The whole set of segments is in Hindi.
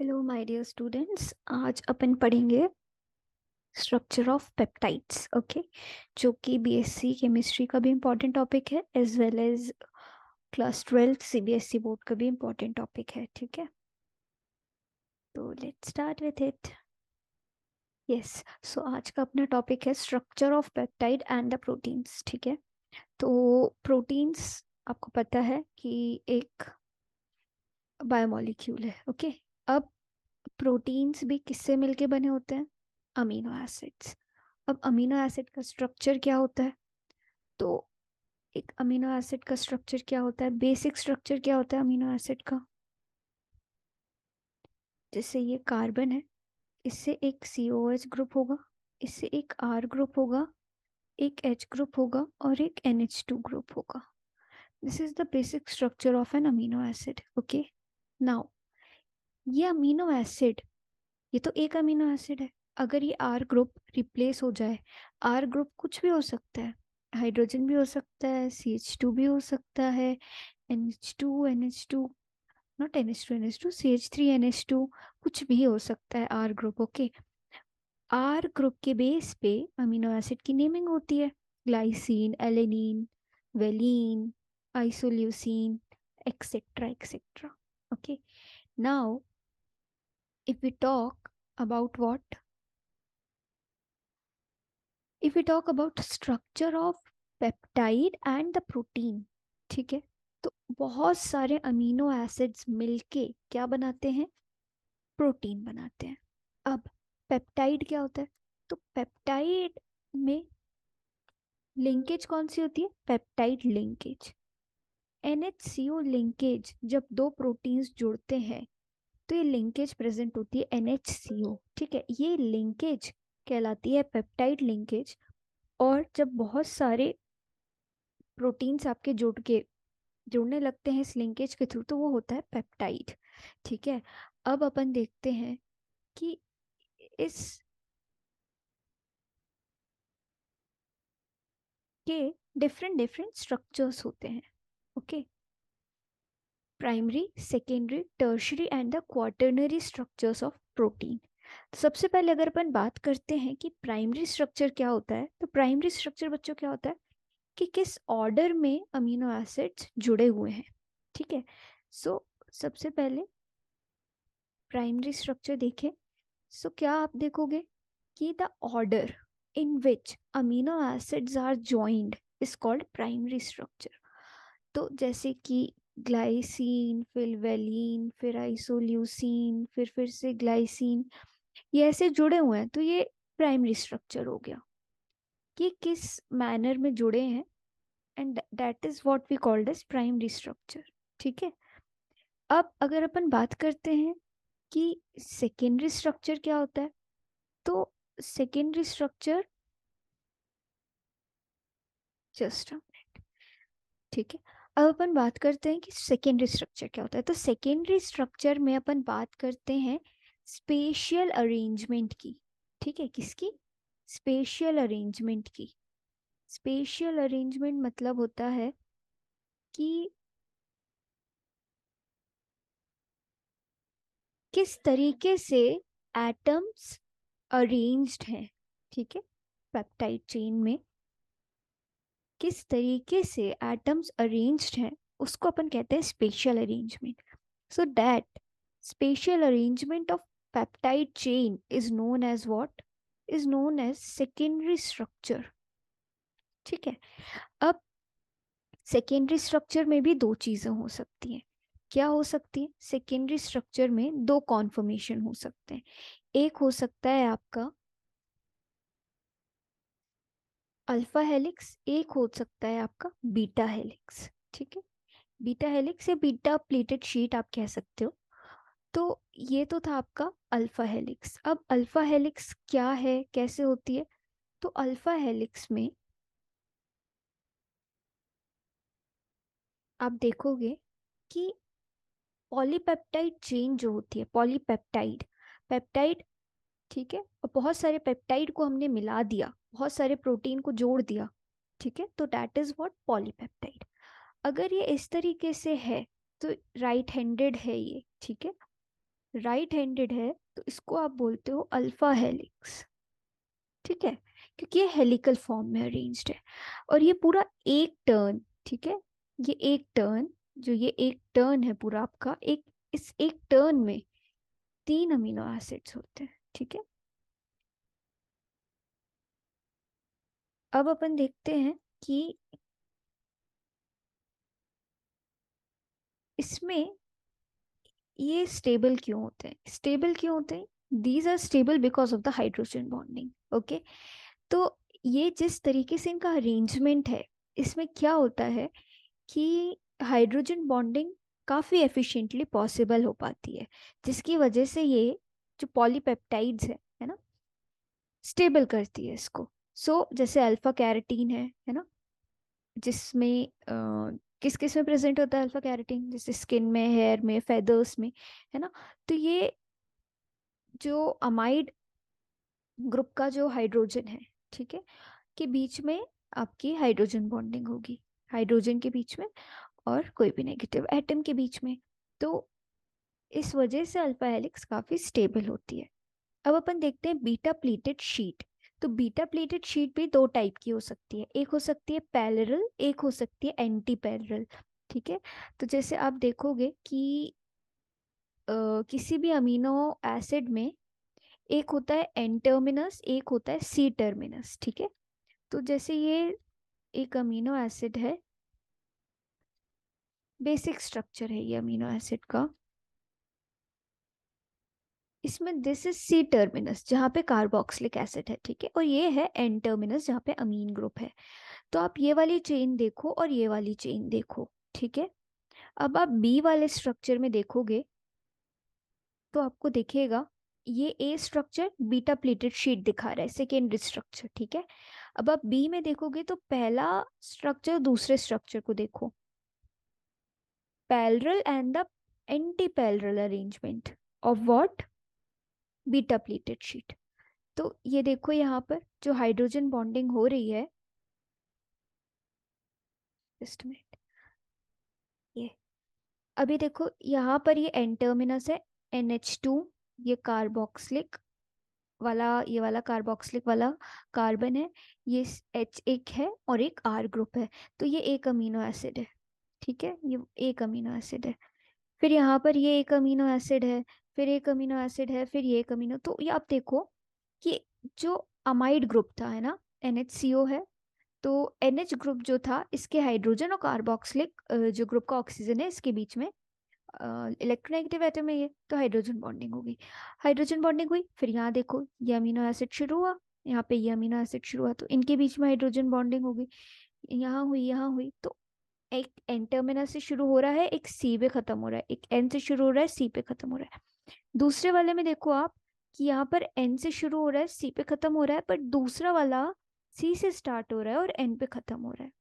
हेलो माय डियर स्टूडेंट्स आज अपन पढ़ेंगे स्ट्रक्चर ऑफ पेप्टाइड्स ओके जो कि बीएससी केमिस्ट्री का भी इम्पोर्टेंट टॉपिक है as well as class twelfth CBSE board का भी इम्पोर्टेंट टॉपिक है ठीक है तो let's start with it yes so आज का अपना टॉपिक है structure of peptide and the proteins ठीक है तो प्रोटीन्स आपको पता है कि एक बायोमोलिक्यूल है ओके okay? अब प्रोटीन्स भी किससे मिलके बने होते हैं अमीनो एसिड्स अब अमीनो एसिड का स्ट्रक्चर क्या होता है तो एक अमीनो एसिड का स्ट्रक्चर क्या होता है बेसिक स्ट्रक्चर क्या होता है अमीनो एसिड का जैसे ये कार्बन है इससे एक सी ओ एच ग्रुप होगा इससे एक आर ग्रुप होगा एक एच ग्रुप होगा और एक एन एच टू ग्रुप होगा this is the basic structure of an amino acid okay now ये अमीनो एसिड ये तो एक अमीनो एसिड है अगर ये आर ग्रुप रिप्लेस हो जाए आर ग्रुप कुछ भी हो सकता है हाइड्रोजन भी हो सकता है सी एच टू भी हो सकता है N H two N H two not N H two N H two C H three N H two कुछ भी हो सकता है R group okay R group के बेस पे अमीनो एसिड की नेमिंग होती है glycine alanine valine isoleucine etcetera etcetera okay now if we talk about what? If we talk about structure of peptide and the protein ठीक है तो बहुत सारे अमीनो एसिड्स मिलके क्या बनाते हैं प्रोटीन बनाते हैं अब पेप्टाइड क्या होता है तो पेप्टाइड में लिंकेज कौन सी होती है पेप्टाइड लिंकेज एनएचसीओ लिंकेज जब दो प्रोटीन्स जुड़ते हैं तो ये लिंकेज प्रेजेंट होती है एनएचसीओ ठीक है ये लिंकेज कहलाती है पेप्टाइड लिंकेज और जब बहुत सारे प्रोटीन्स आपके जुड़ के जुड़ने लगते हैं इस लिंकेज के थ्रू तो वो होता है पेप्टाइड ठीक है अब अपन देखते हैं कि इस के डिफरेंट डिफरेंट स्ट्रक्चर्स होते हैं okay okay? Primary secondary tertiary and the quaternary structures of protein सबसे पहले अगर अपन बात करते हैं कि प्राइमरी स्ट्रक्चर क्या होता है तो प्राइमरी स्ट्रक्चर बच्चों क्या होता है कि किस ऑर्डर में अमीनो एसिड्स जुड़े हुए हैं ठीक है सो so, सबसे पहले प्राइमरी स्ट्रक्चर देखें सो so, क्या आप देखोगे कि the order in which amino acids are joined is called primary structure तो जैसे कि ग्लाइसिन फिर वेलिन फिर आइसोल्यूसिन फिर फिर से ग्लाइसिन ये ऐसे जुड़े हुए हैं तो ये प्राइमरी स्ट्रक्चर हो गया कि किस मैनर में जुड़े हैं and that is what we called as primary structure ठीक है अब अगर अपन बात करते हैं कि सेकेंडरी स्ट्रक्चर क्या होता है तो सेकेंडरी स्ट्रक्चर जस्ट ठीक है अब अपन बात करते हैं कि सेकेंडरी स्ट्रक्चर क्या होता है तो सेकेंडरी स्ट्रक्चर में अपन बात करते हैं स्पेशियल अरेंजमेंट की ठीक है किसकी स्पेशियल अरेंजमेंट की स्पेशियल अरेंजमेंट मतलब होता है कि किस तरीके से एटम्स अरेंज्ड हैं ठीक है पेप्टाइड चेन में किस तरीके से एटम्स अरेंज्ड हैं उसको अपन कहते हैं special arrangement so that special arrangement of peptide chain is known as what is known as secondary structure ठीक है अब सेकेंडरी स्ट्रक्चर में भी दो चीज़ें हो सकती हैं क्या हो सकती है सेकेंडरी स्ट्रक्चर में दो कॉन्फर्मेशन हो सकते हैं एक हो सकता है आपका अल्फा हेलिक्स एक हो सकता है आपका बीटा हेलिक्स ठीक है बीटा हेलिक्स या बीटा प्लेटेड शीट आप कह सकते हो तो ये तो था आपका अल्फा हेलिक्स अब अल्फा हेलिक्स क्या है कैसे होती है तो अल्फा हेलिक्स में आप देखोगे कि पॉलीपेप्टाइड चेन जो होती है पॉलीपेप्टाइड पेप्टाइड ठीक है और बहुत सारे पेप्टाइड को हमने मिला दिया बहुत सारे प्रोटीन को जोड़ दिया ठीक है तो डैट इज वॉट पॉलीपेप्टाइड अगर ये इस तरीके से है तो राइट हैंडेड है ये ठीक है राइट हैंडेड है तो इसको आप बोलते हो अल्फा हेलिक्स ठीक है क्योंकि ये हेलिकल फॉर्म में अरेंज्ड है और ये पूरा एक टर्न ठीक है ये एक टर्न जो ये एक टर्न है पूरा आपका एक इस एक टर्न में तीन अमीनो एसिड्स होते हैं ठीक है अब अपन देखते हैं कि इसमें ये स्टेबल क्यों होते हैं स्टेबल क्यों होते हैं these are stable because of the hydrogen bonding okay तो ये जिस तरीके से इनका अरेंजमेंट है इसमें क्या होता है कि हाइड्रोजन बॉन्डिंग काफ़ी एफिशिएंटली पॉसिबल हो पाती है जिसकी वजह से ये जो पॉलीपेप्टाइड्स है है ना स्टेबल करती है इसको सो so, जैसे अल्फा कैरेटीन है है ना जिसमें किस किस में प्रेजेंट होता है अल्फा कैरेटीन जैसे स्किन में हेयर में फेदर्स में है ना तो ये जो अमाइड ग्रुप का जो हाइड्रोजन है ठीक है के बीच में आपकी हाइड्रोजन बॉन्डिंग होगी हाइड्रोजन के बीच में और कोई भी नेगेटिव एटम के बीच में तो इस वजह से अल्फा हेलिक्स काफ़ी स्टेबल होती है अब अपन देखते हैं बीटा प्लेटेड शीट तो बीटा प्लेटेड शीट भी दो टाइप की हो सकती है एक हो सकती है पैलरल एक हो सकती है एंटी पैलरल ठीक है तो जैसे आप देखोगे कि आ, किसी भी अमीनो एसिड में एक होता है एन टर्मिनस एक होता है सी टर्मिनस ठीक है तो जैसे ये एक अमीनो एसिड है बेसिक स्ट्रक्चर है ये अमीनो एसिड का इसमें दिस इज सी टर्मिनस जहाँ पे कार्बोक्सिलिक एसिड है ठीक है और ये है एन टर्मिनस जहाँ पे अमीन ग्रुप है तो आप ये वाली चेन देखो और ये वाली चेन देखो ठीक है अब आप बी वाले स्ट्रक्चर में देखोगे तो आपको देखिएगा ये a structure beta plated sheet दिखा रहा है सेकेंडरी स्ट्रक्चर ठीक है अब आप बी में देखोगे तो पहला स्ट्रक्चर दूसरे स्ट्रक्चर को देखो parallel and the anti parallel arrangement of what beta plated sheet तो ये देखो यहाँ पर जो हाइड्रोजन बॉन्डिंग हो रही है ये अभी देखो यहाँ पर ये एन टर्मिनस है एन एच टू ये कार्बोक्सलिक वाला ये वाला कार्बोक्सलिक वाला कार्बन है ये एच एक है और एक आर ग्रुप है तो ये एक अमीनो एसिड है ठीक है ये एक अमीनो एसिड है फिर यहाँ पर ये एक अमीनो एसिड है फिर एक अमीनो एसिड है फिर ये एक अमीनो तो ये आप देखो कि जो अमाइड ग्रुप था है ना एन है तो एन ग्रुप जो था इसके हाइड्रोजन और कार्बोक्सिलिक जो ग्रुप का ऑक्सीजन है इसके बीच में इलेक्ट्रोनेगेटिव एटम है ये तो हाइड्रोजन बॉन्डिंग होगी हाइड्रोजन बॉन्डिंग हुई फिर यहाँ देखो ये अमीनो एसिड शुरू हुआ यहाँ पे ये अमीनो एसिड शुरू हुआ तो इनके बीच में हाइड्रोजन बॉन्डिंग होगी यहाँ हुई यहाँ हुई तो एक एन टर्मिनल से शुरू हो रहा है एक सी पे खत्म हो रहा है एक एन से शुरू हो रहा है सी पे खत्म हो रहा है दूसरे वाले में देखो आप कि यहाँ पर एन से शुरू हो रहा है सी पे खत्म हो रहा है पर दूसरा वाला सी से स्टार्ट हो रहा है और एन पे खत्म हो रहा है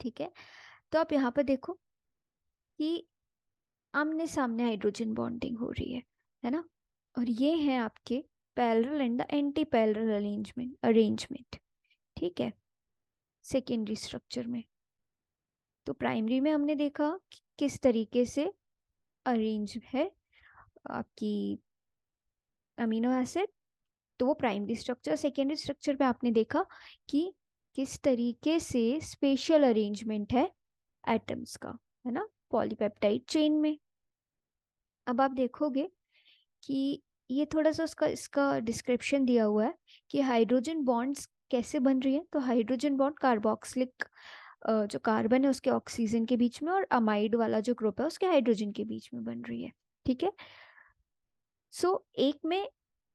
ठीक है तो आप यहाँ पर देखो कि आमने सामने हाइड्रोजन बॉन्डिंग हो रही है है ना और ये है आपके parallel and the anti parallel arrangement arrangement ठीक है सेकेंडरी स्ट्रक्चर में तो प्राइमरी में हमने देखा कि किस तरीके से अरेंज है आपकी अमीनो एसिड तो वो प्राइमरी स्ट्रक्चर सेकेंडरी स्ट्रक्चर पे आपने देखा कि किस तरीके से स्पेशल अरेंजमेंट है एटम्स का है ना पॉलीपेप्टाइड चेन में अब आप देखोगे कि ये थोड़ा सा उसका इसका डिस्क्रिप्शन दिया हुआ है कि हाइड्रोजन बॉन्ड्स कैसे बन रही है तो हाइड्रोजन बॉन्ड कार्बोक्सिलिक जो कार्बन है उसके ऑक्सीजन के बीच में और अमाइड वाला जो ग्रुप है उसके हाइड्रोजन के बीच में बन रही है ठीक है सो एक में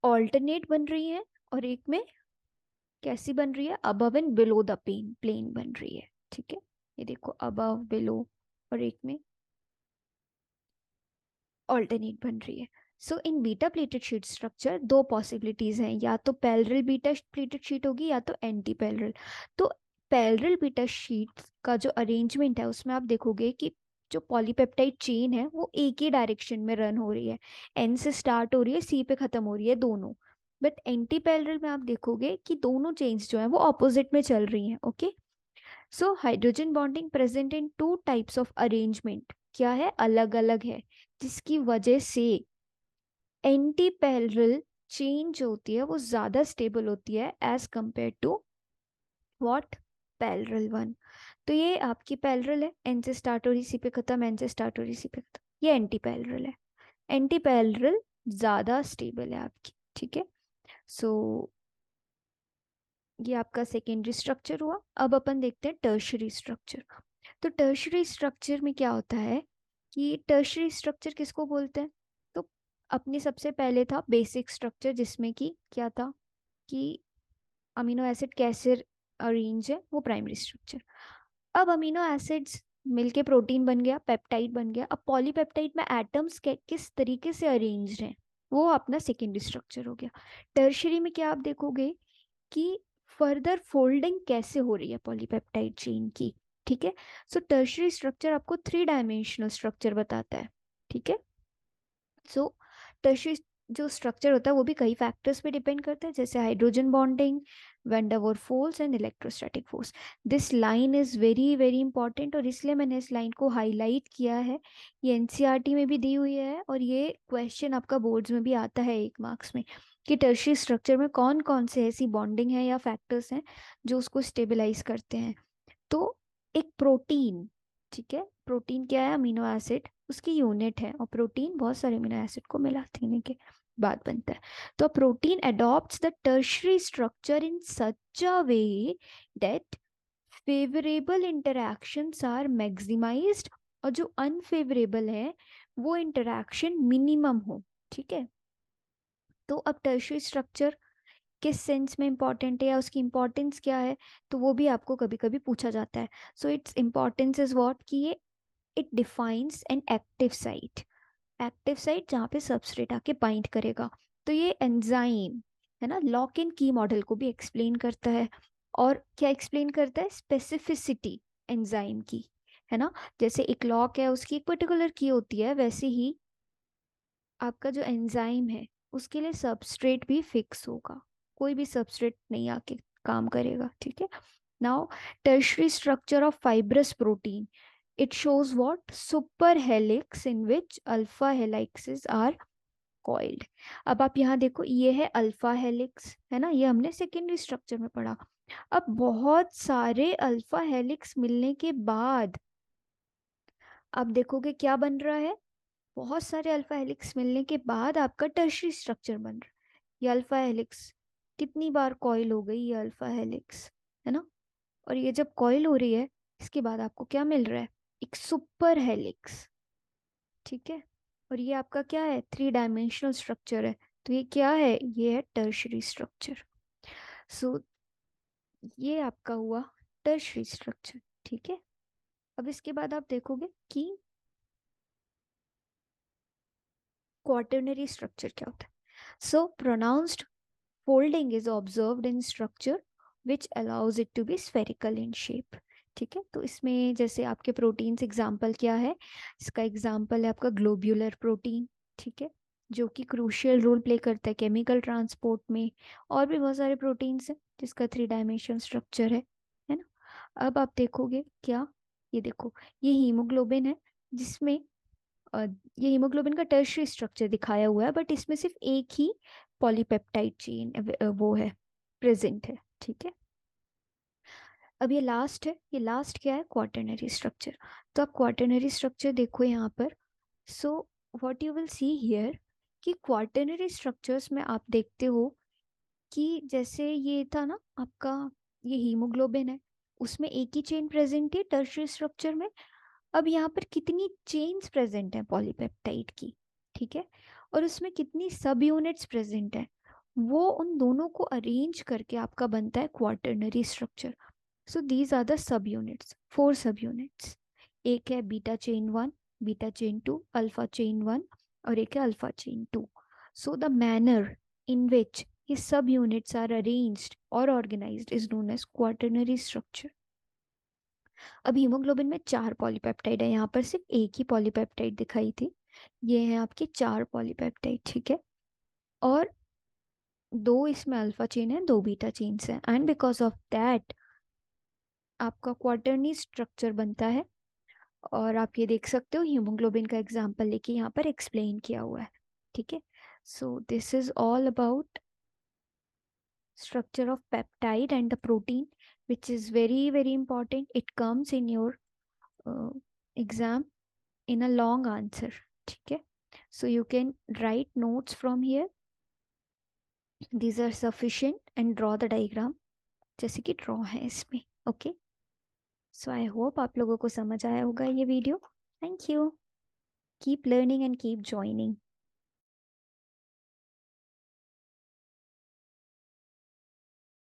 ऑल्टरनेट बन रही है और एक में कैसी बन रही है above and below the pen plane बन रही है ठीक है ये देखो अबव बिलो और एक में ऑल्टरनेट बन रही है so in beta plated sheet structure दो पॉसिबिलिटीज हैं या तो पैलरल बीटा प्लेटेड शीट होगी या तो एंटी पैलरल तो पैलरल बीटा शीट का जो अरेंजमेंट है उसमें आप देखोगे कि जो पॉलीपेप्टाइड चेन है वो एक ही डायरेक्शन में रन हो रही है एन से स्टार्ट हो रही है सी पे ख़त्म हो रही है दोनों बट एंटी पैरल में आप देखोगे कि दोनों चेन्स जो है वो ऑपोजिट में चल रही हैं okay so hydrogen bonding present in two types of arrangement क्या है अलग अलग है जिसकी वजह से एंटी पैरल चेन जो होती है वो ज़्यादा स्टेबल होती है as compare to what parallel one तो ये आपकी पैलरल है एन से स्टार्ट रही सी पे खत्म एन से स्टार्ट रही सी पे खत्म ये एंटी पैलरल है एंटी पैलरल ज़्यादा स्टेबल है आपकी ठीक है सो ये आपका सेकेंडरी स्ट्रक्चर हुआ अब अपन देखते हैं टर्शरी स्ट्रक्चर तो टर्शरी स्ट्रक्चर में क्या होता है कि टर्शरी स्ट्रक्चर किसको बोलते हैं तो अपने सबसे पहले था बेसिक स्ट्रक्चर जिसमें कि क्या था कि अमीनो एसिड कैसे अरेंज है वो प्राइमरी स्ट्रक्चर अब अमीनो एसिड्स मिलके प्रोटीन बन गया पेप्टाइड बन गया अब पॉलीपेप्टाइड में एटम्स के किस तरीके से अरेंज हैं वो अपना सेकेंडरी स्ट्रक्चर हो गया टर्शरी में क्या आप देखोगे कि फर्दर फोल्डिंग कैसे हो रही है पॉलीपेप्टाइड चेन की ठीक है सो टर्शरी स्ट्रक्चर आपको थ्री डायमेंशनल स्ट्रक्चर बताता है ठीक है सो टर्शरी जो स्ट्रक्चर होता है वो भी कई फैक्टर्स पे डिपेंड करता है जैसे hydrogen bonding van der Waals force and electrostatic force this line very very और इसलिए मैंने इस लाइन को हाईलाइट किया है ये टी e में भी दी हुई है और ये क्वेश्चन आपका बोर्ड में भी आता है एक मार्क्स में कि टर्शी स्ट्रक्चर में कौन कौन से ऐसी बॉन्डिंग है या फैक्टर्स हैं जो उसको स्टेबिलाईज करते हैं तो एक प्रोटीन ठीक है प्रोटीन क्या है अमीनो एसिड उसकी यूनिट है और प्रोटीन बहुत सारे अमीनो एसिड को मिलाते हैं के बात बनता है तो protein adopt the tertiary structure in such a way that favourable interactions are maximise और जो अनफेवरेबल है वो इंटरक्शन मिनिमम हो ठीक है तो अब टर्शरी स्ट्रक्चर किस सेंस में इंपॉर्टेंट है या उसकी इंपॉर्टेंस क्या है तो वो भी आपको कभी कभी पूछा जाता है so its importance is what कि ये it defines an active site active site जहाँ पे सबस्ट्रेट आके बाइंड करेगा तो ये एंजाइम है ना लॉक इन की मॉडल को भी एक्सप्लेन करता है और क्या एक्सप्लेन करता है स्पेसिफिसिटी एंजाइम की है ना जैसे एक लॉक है उसकी एक पर्टिकुलर की होती है वैसे ही आपका जो एंजाइम है उसके लिए सबस्ट्रेट भी फिक्स होगा कोई भी सबस्ट्रेट नहीं आके काम करेगा ठीक है now tertiary structure of fibrous protein it shows what super helix in which alpha helices are coiled अब आप यहाँ देखो ये है अल्फा हेलिक्स है ना ये हमने सेकेंडरी स्ट्रक्चर में पढ़ा अब बहुत सारे अल्फा हेलिक्स मिलने के बाद आप देखोगे क्या बन रहा है बहुत सारे अल्फा हेलिक्स मिलने के बाद आपका टर्शरी स्ट्रक्चर बन रहा है ये अल्फा हेलिक्स कितनी बार कॉयल हो गई ये अल्फा हेलिक्स है ना और ये जब कॉयल हो रही है इसके बाद आपको क्या मिल रहा है एक सुपर हेलिक्स ठीक है और ये आपका क्या है थ्री डायमेंशनल स्ट्रक्चर है तो ये क्या है ये है टर्शरी स्ट्रक्चर सो ये आपका हुआ टर्शरी स्ट्रक्चर ठीक है अब इसके बाद आप देखोगे कि क्वार्टरनरी स्ट्रक्चर क्या होता है so pronounced folding is observe in structure which allows it to be spherical in shape ठीक है तो इसमें जैसे आपके प्रोटीन्स एग्जाम्पल क्या है इसका एग्जाम्पल है आपका ग्लोब्यूलर प्रोटीन ठीक है जो कि क्रूशियल रोल प्ले करता है केमिकल ट्रांसपोर्ट में और भी बहुत सारे प्रोटीन्स हैं जिसका थ्री डायमेंशन स्ट्रक्चर है है ना अब आप देखोगे क्या ये देखो ये हीमोग्लोबिन है जिसमें ये हीमोग्लोबिन का टर्शरी स्ट्रक्चर दिखाया हुआ है बट इसमें सिर्फ एक ही पॉलीपेप्टाइड चेन वो है प्रेजेंट है ठीक है अब ये लास्ट है ये लास्ट क्या है क्वार्टनरी स्ट्रक्चर तो आप क्वार्टनरी स्ट्रक्चर देखो यहाँ पर so what you will see here कि क्वार्टनरी स्ट्रक्चर्स में आप देखते हो कि जैसे ये था ना आपका ये हीमोग्लोबिन है उसमें एक ही चेन प्रेजेंट है टर्शरी स्ट्रक्चर में अब यहाँ पर कितनी चेन्स प्रेजेंट है पॉलीपेप्टाइड की ठीक है और उसमें कितनी सब यूनिट्स प्रेजेंट है वो उन दोनों को अरेंज करके आपका बनता है quaternary structure so these are the subunits four subunits एक है beta chain one beta chain two alpha chain one और एक है alpha chain two so the manner in which subunits are arranged और organise is known as quaternary structure अब हीमोग्लोबिन में चार पॉलीपेप्टाइड है यहाँ पर सिर्फ एक ही पॉलीपेप्टाइड दिखाई थी ये है आपके चार पॉलीपेप्टाइड ठीक है और दो इसमें अल्फा चेन है दो बीटा चेन्स हैं एंड बिकॉज ऑफ दैट आपका क्वार्टरनी स्ट्रक्चर बनता है और आप ये देख सकते हो हीमोग्लोबिन का एग्जाम्पल लेके यहाँ पर एक्सप्लेन किया हुआ है ठीक है so this is all about structure of peptide and the protein which is very very important it comes in your exam in a long answer ठीक है so you can write notes from here these are sufficient and draw the diagram जैसे कि ड्रॉ है इसमें okay okay? So I hope आप लोगों को समझ आया होगा ये video thank you keep learning and keep joining